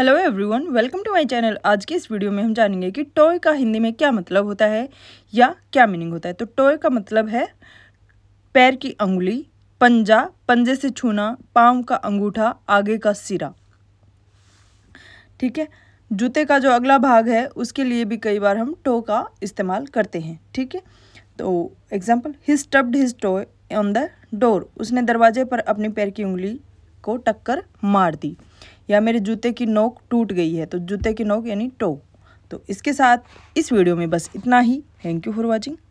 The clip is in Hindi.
hello everyone welcome to my channel आज के इस वीडियो में हम जानेंगे कि टॉय का हिंदी में क्या मतलब होता है या क्या मीनिंग होता है तो टॉय का मतलब है पैर की अंगुली पंजा पंजे से छूना पाँव का अंगूठा आगे का सिरा ठीक है जूते का जो अगला भाग है उसके लिए भी कई बार हम टो का इस्तेमाल करते हैं ठीक है तो example his stubbed his toy on the door उसने दरवाजे पर अपने पैर की उंगली को टक्कर मार दी या मेरे जूते की नोक टूट गई है तो जूते की नोक यानी टो तो इसके साथ इस वीडियो में बस इतना ही थैंक यू फॉर वॉचिंग